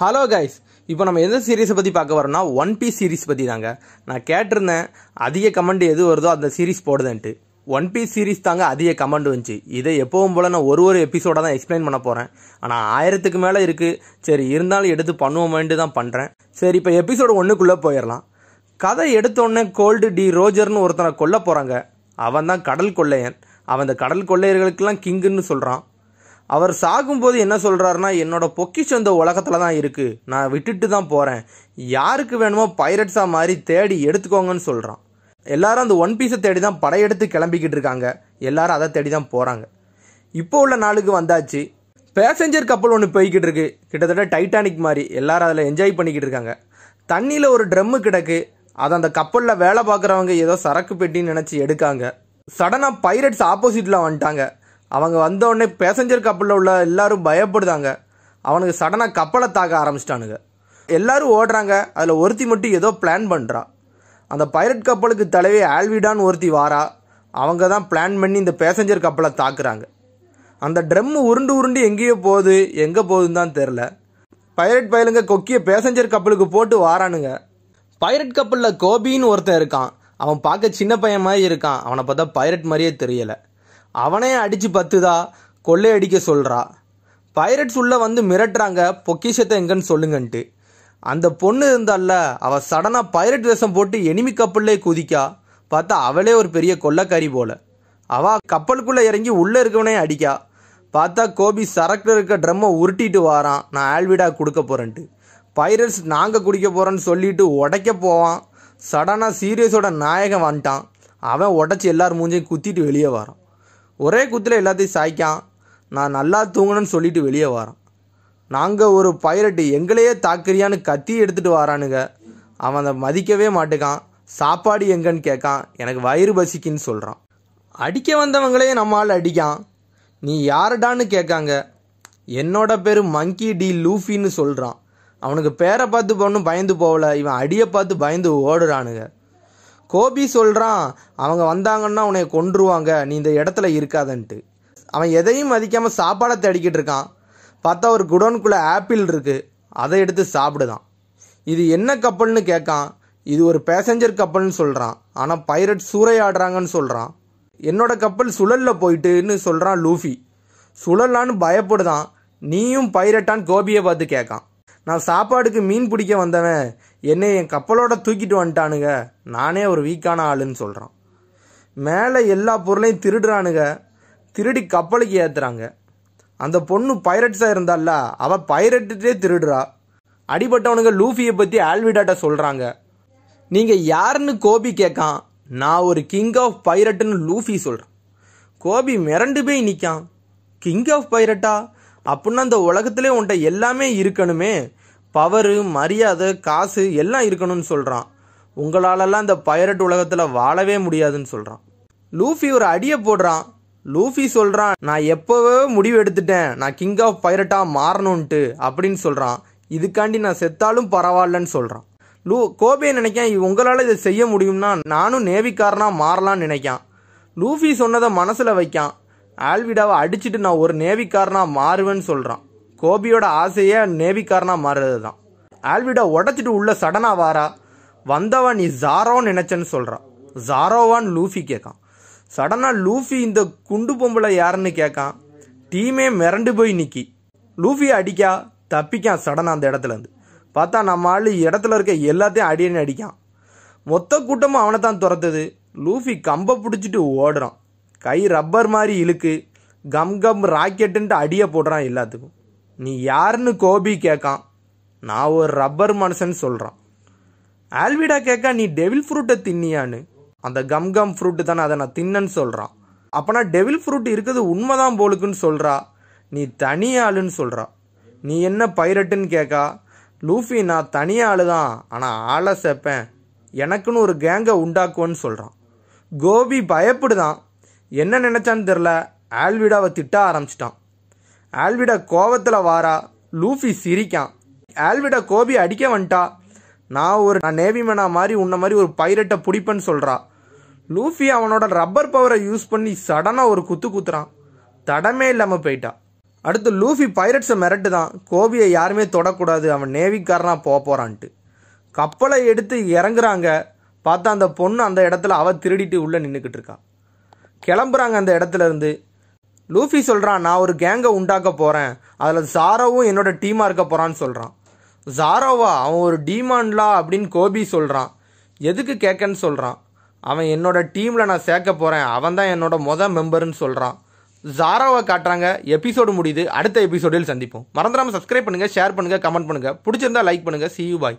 hello guys இப்போ நம்ம எந்த சீரீஸை பற்றி பார்க்க வரோம்னா ஒன் பீஸ் சீரீஸ் பற்றி தாங்க நான் கேட்டிருந்தேன் அதிக கமெண்ட் எது வருதோ அந்த சீரீஸ் போடுதேன்ட்டு ஒன் பீஸ் சீரீஸ் தாங்க அதிக கமெண்ட் வந்துச்சு இதை எப்பவும் போல் நான் ஒரு ஒரு எபிசோடாக தான் எக்ஸ்பிளைன் பண்ண போகிறேன் ஆனால் ஆயிரத்துக்கு மேலே இருக்குது சரி இருந்தாலும் எடுத்து பண்ணுவோமேன்ட்டு தான் பண்ணுறேன் சரி இப்போ எபிசோடு ஒன்றுக்குள்ளே போயிடலாம் கதை எடுத்தோடனே கோல்டு டி ரோஜர்னு ஒருத்தனை கொல்ல போகிறாங்க அவன் தான் கடல் கொள்ளையன் அவன் அந்த கடல் கொள்ளையர்களுக்கெல்லாம் கிங்குன்னு சொல்கிறான் அவர் சாகும்போது என்ன சொல்கிறாருன்னா என்னோட பொக்கிஷம் இந்த உலகத்தில் தான் இருக்குது நான் விட்டுட்டு தான் போகிறேன் யாருக்கு வேணுமோ பைரட்ஸாக மாதிரி தேடி எடுத்துக்கோங்கன்னு சொல்கிறான் எல்லாரும் அந்த ஒன் பீஸை தேடி தான் படையெடுத்து கிளம்பிக்கிட்டு இருக்காங்க எல்லாரும் அதை தேடி தான் போகிறாங்க இப்போ உள்ள நாளுக்கு வந்தாச்சு பேசஞ்சர் கப்பல் ஒன்று போய்கிட்டு இருக்கு கிட்டத்தட்ட டைட்டானிக் மாதிரி எல்லாரும் அதில் என்ஜாய் பண்ணிக்கிட்டு இருக்காங்க தண்ணியில் ஒரு ட்ரம்மு கிடக்கு அதை அந்த கப்பலில் வேலை பார்க்குறவங்க ஏதோ சரக்கு பெட்டின்னு நினச்சி எடுக்காங்க சடனாக பைரட்ஸ் ஆப்போசிட்டில் வந்துட்டாங்க அவங்க உடனே பேசஞ்சர் கப்பலில் உள்ள எல்லாரும் பயப்படுதாங்க அவனுக்கு சடனாக கப்பலை தாக்க ஆரம்பிச்சிட்டானுங்க எல்லாரும் ஓடுறாங்க அதில் ஒருத்தி மட்டும் ஏதோ பிளான் பண்ணுறா அந்த பைரட் கப்பலுக்கு தலைவி ஆல்விடான்னு ஒருத்தி வாரா அவங்க தான் பிளான் பண்ணி இந்த பேசஞ்சர் கப்பலை தாக்குறாங்க அந்த ட்ரம் உருண்டு உருண்டு எங்கேயோ போகுது எங்கே போகுதுன்னு தான் தெரில பைரட் பயலுங்க கொக்கிய பேசஞ்சர் கப்பலுக்கு போட்டு வாரானுங்க பைரட் கப்பலில் கோபின்னு ஒருத்தன் இருக்கான் அவன் பார்க்க சின்ன பையன் மாதிரி இருக்கான் அவனை பார்த்தா பைரட் மாதிரியே தெரியலை அவனே அடித்து பத்துதா அடிக்க சொல்றா பைரட்ஸ் உள்ளே வந்து மிரட்டுறாங்க பொக்கிஷத்தை எங்கன்னு சொல்லுங்கன்ட்டு அந்த பொண்ணு இருந்தால அவள் சடனாக பைரட் வேஷம் போட்டு எனிமி கப்பல்லே குதிக்கா பார்த்தா அவளே ஒரு பெரிய கொள்ளக்காரி போல அவள் கப்பலுக்குள்ளே இறங்கி உள்ளே இருக்கவனே அடிக்கா பார்த்தா கோபி சரக்கு இருக்க ட்ரம்மை உருட்டிட்டு வாரான் நான் ஆல்விடா கொடுக்க போகிறேன்ட்டு பைரட்ஸ் நாங்கள் குடிக்க போகிறோன்னு சொல்லிட்டு உடைக்க போவான் சடனாக சீரியஸோட நாயகன் வந்துட்டான் அவன் உடச்சி எல்லார் மூஞ்சையும் குத்திட்டு வெளியே வரான் ஒரே குத்தில் எல்லாத்தையும் சாய்க்கான் நான் நல்லா தூங்கணும்னு சொல்லிட்டு வெளியே வரான் நாங்கள் ஒரு பைரட்டு எங்களையே தாக்குறியான்னு கத்தி எடுத்துகிட்டு வரானுங்க அவன் அதை மதிக்கவே மாட்டுக்கான் சாப்பாடு எங்கன்னு கேட்கான் எனக்கு வயிறு பசிக்குன்னு சொல்கிறான் அடிக்க வந்தவங்களே நம்மால் அடிக்கான் நீ யாரடான்னு கேட்காங்க என்னோட பேர் மங்கி டி லூஃபின்னு சொல்கிறான் அவனுக்கு பேரை பார்த்து பொண்ணும் பயந்து போகல இவன் அடியை பார்த்து பயந்து ஓடுறானுங்க கோபி சொல்கிறான் அவங்க வந்தாங்கன்னா உன்னை கொன்றுவாங்க நீ இந்த இடத்துல இருக்காதன்ட்டு அவன் எதையும் மதிக்காமல் சாப்பாடை தேடிக்கிட்டு இருக்கான் பார்த்தா ஒரு குடோனுக்குள்ளே ஆப்பிள் இருக்குது அதை எடுத்து சாப்பிடுதான் இது என்ன கப்பல்னு கேட்கான் இது ஒரு பேசஞ்சர் கப்பல்னு சொல்கிறான் ஆனால் பைரட் சூறையாடுறாங்கன்னு சொல்கிறான் என்னோட கப்பல் சுழலில் போயிட்டுன்னு சொல்கிறான் லூஃபி சுழலான்னு பயப்படுதான் நீயும் பைரட்டான்னு கோபியை பார்த்து கேட்கான் நான் சாப்பாடுக்கு மீன் பிடிக்க வந்தவன் என்னை என் கப்பலோட தூக்கிட்டு வந்துட்டானுங்க நானே ஒரு வீக்கான ஆளுன்னு சொல்கிறான் மேலே எல்லா பொருளையும் திருடுறானுங்க திருடி கப்பலுக்கு ஏற்றுறாங்க அந்த பொண்ணு பைரட்ஸாக இருந்தால அவள் பைரட்டே திருடுறா அடிபட்டவனுங்க லூஃபியை பற்றி ஆல்விடாட்ட சொல்கிறாங்க நீங்கள் யாருன்னு கோபி கேட்கான் நான் ஒரு கிங் ஆஃப் பைரட்டுன்னு லூஃபி சொல்கிறேன் கோபி மிரண்டு போய் நிற்கான் கிங் ஆஃப் பைரட்டா அப்படின்னா அந்த உலகத்துலேயே உன்ட்ட எல்லாமே இருக்கணுமே பவரு மரியாதை காசு எல்லாம் இருக்கணும்னு சொல்கிறான் உங்களாலெல்லாம் இந்த பைரட் உலகத்தில் வாழவே முடியாதுன்னு சொல்கிறான் லூஃபி ஒரு அடியை போடுறான் லூஃபி சொல்கிறான் நான் எப்போவே முடிவு எடுத்துட்டேன் நான் கிங் ஆஃப் பைரட்டாக மாறணுன்ட்டு அப்படின்னு சொல்கிறான் இதுக்காண்டி நான் செத்தாலும் பரவாயில்லன்னு சொல்கிறான் லூ கோபே நினைக்கேன் உங்களால் இதை செய்ய முடியும்னா நானும் நேவிக்காரனாக மாறலாம்னு நினைக்கான் லூஃபி சொன்னதை மனசில் வைக்கான் ஆல்விடாவை அடிச்சுட்டு நான் ஒரு நேவிக்காரனாக மாறுவேன்னு சொல்கிறான் கோபியோட ஆசையே நேவிக்காரனா மாறுறது தான் ஆல்விடா உடச்சிட்டு உள்ள சடனாக வாரா வந்தவன் நீ ஜாரோன்னு நினச்சேன்னு சொல்கிறான் ஜாரோவான் லூஃபி கேட்கான் சடனாக லூஃபி இந்த குண்டு பொம்பளை யாருன்னு கேட்கான் டீமே மிரண்டு போய் நிற்கி லூஃபி அடிக்கா தப்பிக்கான் சடனாக அந்த இருந்து பார்த்தா நம்ம ஆள் இடத்துல இருக்க எல்லாத்தையும் அடியன்னு அடிக்கான் மொத்த கூட்டமும் அவனை தான் துரத்துது லூஃபி கம்பை பிடிச்சிட்டு ஓடுறான் கை ரப்பர் மாதிரி இழுக்கு கம் கம் ராக்கெட்டுன்ட்டு அடியை போடுறான் எல்லாத்துக்கும் நீ யாருன்னு கோபி கேட்கான் நான் ஒரு ரப்பர் மனுஷன் சொல்கிறான் ஆல்விடா கேட்க நீ டெவில் ஃப்ரூட்டை தின்னியான்னு அந்த கம் கம் ஃப்ரூட்டு தானே அதை நான் தின்னன்னு சொல்கிறான் அப்போனா டெவில் ஃப்ரூட் இருக்கிறது உண்மைதான் போலுக்குன்னு சொல்கிறா நீ தனி ஆளுன்னு சொல்கிறா நீ என்ன பைரட்டுன்னு கேட்கா லூஃபி நான் தனி ஆளு தான் ஆனால் ஆளை சேர்ப்பேன் எனக்குன்னு ஒரு கேங்கை உண்டாக்குவோன்னு சொல்கிறான் கோபி பயப்படுதான் என்ன நினச்சான்னு தெரில ஆல்விடாவை திட்ட ஆரம்பிச்சிட்டான் ஆல்விட கோவத்தில் வாரா லூஃபி சிரிக்கான் ஆல்விட கோபி அடிக்க வந்துட்டா நான் ஒரு நான் நேவிமேனா மாதிரி உன்ன மாதிரி ஒரு பைரட்டை பிடிப்பேன்னு சொல்றா லூஃபி அவனோட ரப்பர் பவரை யூஸ் பண்ணி சடனாக ஒரு குத்து குத்துறான் தடமே இல்லாமல் போயிட்டா அடுத்து லூஃபி பைரட்ஸை மிரட்டு தான் கோபியை யாருமே தொடக்கூடாது அவன் நேவிக்காரனாக போக போகிறான்ட்டு கப்பலை எடுத்து இறங்குறாங்க பார்த்தா அந்த பொண்ணு அந்த இடத்துல அவ திருடிட்டு உள்ளே நின்றுக்கிட்டு இருக்கான் கிளம்புறாங்க அந்த இடத்துல இருந்து லூஃபி சொல்கிறான் நான் ஒரு கேங்கை உண்டாக்க போகிறேன் அதில் சாரோவும் என்னோடய டீமாக இருக்க போகிறான்னு சொல்கிறான் ஜாரோவா அவன் ஒரு டீமான்லா அப்படின்னு கோபி சொல்கிறான் எதுக்கு கேட்கன்னு சொல்கிறான் அவன் என்னோட டீமில் நான் சேர்க்க போகிறேன் அவன் தான் என்னோட மொதல் மெம்பர்னு சொல்கிறான் ஜாராவை காட்டுறாங்க எபிசோடு முடியுது அடுத்த எபிசோடில் சந்திப்போம் மறந்துடாமல் சப்ஸ்கிரைப் பண்ணுங்கள் ஷேர் பண்ணுங்கள் கமெண்ட் பண்ணுங்கள் பிடிச்சிருந்தா லைக் பண்ணுங்கள் சி யூ பாய்